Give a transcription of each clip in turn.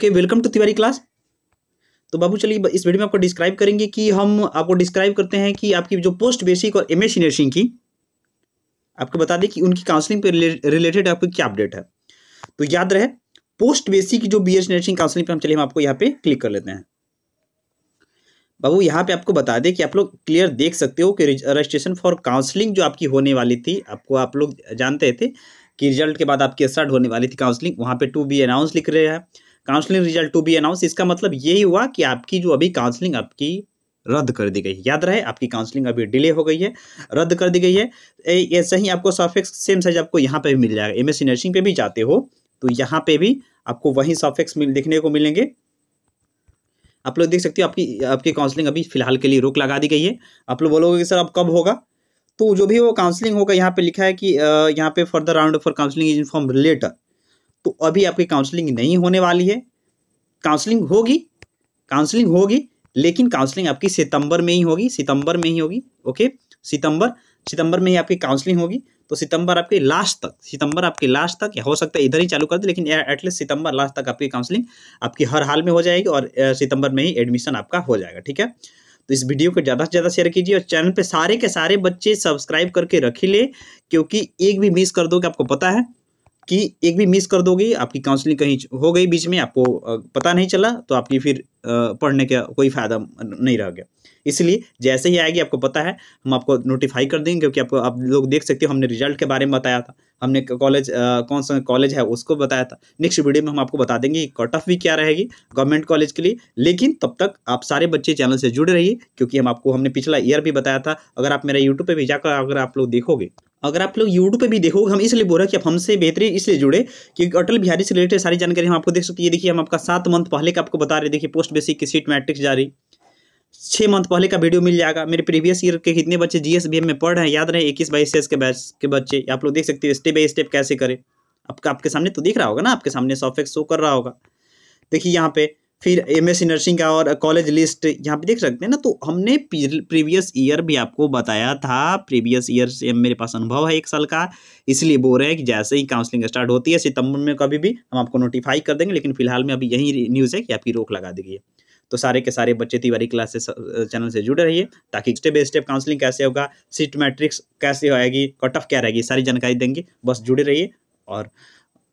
okay welcome to Tiwari class तो बाबू चलिए इस वीडियो में आपको डिस्क्राइब करेंगे कि हम आपको डिस्क्राइब करते हैं कि आपकी जो पोस्ट बेसिक और एम एस नर्सिंग की आपको बता दें कि उनकी काउंसलिंग पर रिलेटेड आपको क्या अपडेट है तो याद रहे पोस्ट बेसिक जो बी एस नर्सिंग काउंसलिंग पर हम चलिए हम आपको यहाँ पे क्लिक कर लेते हैं बाबू यहाँ पे आपको बता दें कि आप लोग क्लियर देख सकते हो कि रजिस्ट्रेशन फॉर काउंसलिंग जो आपकी होने वाली थी आपको आप लोग जानते थे कि रिजल्ट के बाद आपकी स्टार्ट होने वाली थी काउंसलिंग वहाँ पे टू बी अनाउंस लिख रहे हैं counselling result to be announce इसका मतलब यही हुआ कि आपकी जो अभी काउंसलिंग आपकी रद्द कर दी गई याद रहे आपकी काउंसलिंग अभी डिले हो गई है रद्द कर दी गई है ये सही आपको सॉफेक्स सेम साइज आपको यहाँ पे भी मिल जाएगा एमएससी नर्सिंग पे भी जाते हो तो यहाँ पे भी आपको वही सॉफेक्स मिल देखने को मिलेंगे आप लोग देख सकते हो आपकी आपकी काउंसलिंग अभी फिलहाल के लिए रोक लगा दी गई है आप लोग बोलोगे कि सर अब कब होगा तो जो भी वो काउंसलिंग होगा यहाँ पे लिखा है कि यहाँ पे further round for counselling is inform letter तो अभी आपकी काउंसलिंग नहीं होने वाली है काउंसलिंग होगी काउंसलिंग होगी लेकिन काउंसलिंग आपकी सितंबर में ही होगी सितंबर में ही होगी ओके सितंबर सितंबर में ही आपकी काउंसलिंग होगी तो सितंबर आपके लास्ट तक सितंबर आपके लास्ट तक हो सकता है इधर ही चालू कर दे लेकिन एटलीस्ट सितंबर लास्ट तक आपकी काउंसलिंग आपकी हर हाल में हो जाएगी और सितंबर में ही एडमिशन आपका हो जाएगा ठीक है तो इस वीडियो को ज़्यादा से ज़्यादा शेयर कीजिए और चैनल पर सारे के सारे बच्चे सब्सक्राइब करके रखी ले क्योंकि एक भी मिस कर दो आपको पता है आपकी एक भी मिस कर दोगे आपकी काउंसलिंग कहीं हो गई बीच में आपको पता नहीं चला तो आपकी फिर पढ़ने का कोई फ़ायदा नहीं रह गया इसलिए जैसे ही आएगी आपको पता है हम आपको नोटिफाई कर देंगे क्योंकि आपको आप लोग देख सकते हो हमने रिजल्ट के बारे में बताया था हमने कॉलेज कौन सा कॉलेज है उसको बताया था नेक्स्ट वीडियो में हम आपको बता देंगे कट ऑफ भी क्या रहेगी गवर्नमेंट कॉलेज के लिए लेकिन तब तक आप सारे बच्चे चैनल से जुड़े रहिए क्योंकि हम आपको हमने पिछला ईयर भी बताया था अगर आप मेरा यूट्यूब पर भी जाकर अगर आप लोग देखोगे अगर आप लोग यूट्यूब पे भी देखोगे हम इसलिए बोल रहे हैं कि आप हमसे बेहतरीन इसलिए जुड़े क्योंकि अटल बिहारी से रिलेटेड सारी जानकारी हम आपको देख सकते हैं ये देखिए हम आपका सात मंथ पहले का आपको बता रहे देखिए पोस्ट बेसिक की सीट मैट्रिक्स जारी छः मंथ पहले का वीडियो मिल जाएगा मेरे प्रीवियस ईयर के कितने बच्चे जी एस में पढ़ रहे हैं याद रहे इक्कीस बाईस एस के बैच के बच्चे आप लोग देख सकते हो स्टेप बाई स्टेप कैसे करें आपका आपके सामने तो दिख रहा होगा ना आपके सामने सॉफ्टवेक्स शो कर रहा होगा देखिए यहाँ पे फिर एम एस नर्सिंग का और कॉलेज लिस्ट यहाँ पे देख सकते हैं ना तो हमने प्रीवियस ईयर भी आपको बताया था प्रीवियस ईयर से मेरे पास अनुभव है एक साल का इसलिए बोल रहे हैं कि जैसे ही काउंसलिंग स्टार्ट होती है सितंबर में कभी भी हम आपको नोटिफाई कर देंगे लेकिन फिलहाल में अभी यही न्यूज़ है कि आपकी रोक लगा दी गई है तो सारे के सारे बच्चे तिवारी क्लासेस चैनल से जुड़े रहिए ताकि स्टेप बाई स्टेप काउंसलिंग कैसे होगा सीट मैट्रिक्स कैसे होएगी कट ऑफ क्या रहेगी सारी जानकारी देंगे बस जुड़े रहिए और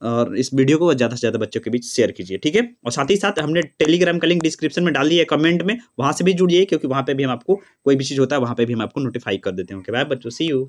और इस वीडियो को ज़्यादा से ज़्यादा बच्चों के बीच शेयर कीजिए ठीक है और साथ ही साथ हमने टेलीग्राम का लिंक डिस्क्रिप्शन में डाल दिया है कमेंट में वहाँ से भी जुड़िए क्योंकि वहाँ पे भी हम आपको कोई भी चीज़ होता है वहाँ पे भी हम आपको नोटिफाई कर देते हैं ओके बाय बच्चों सी यू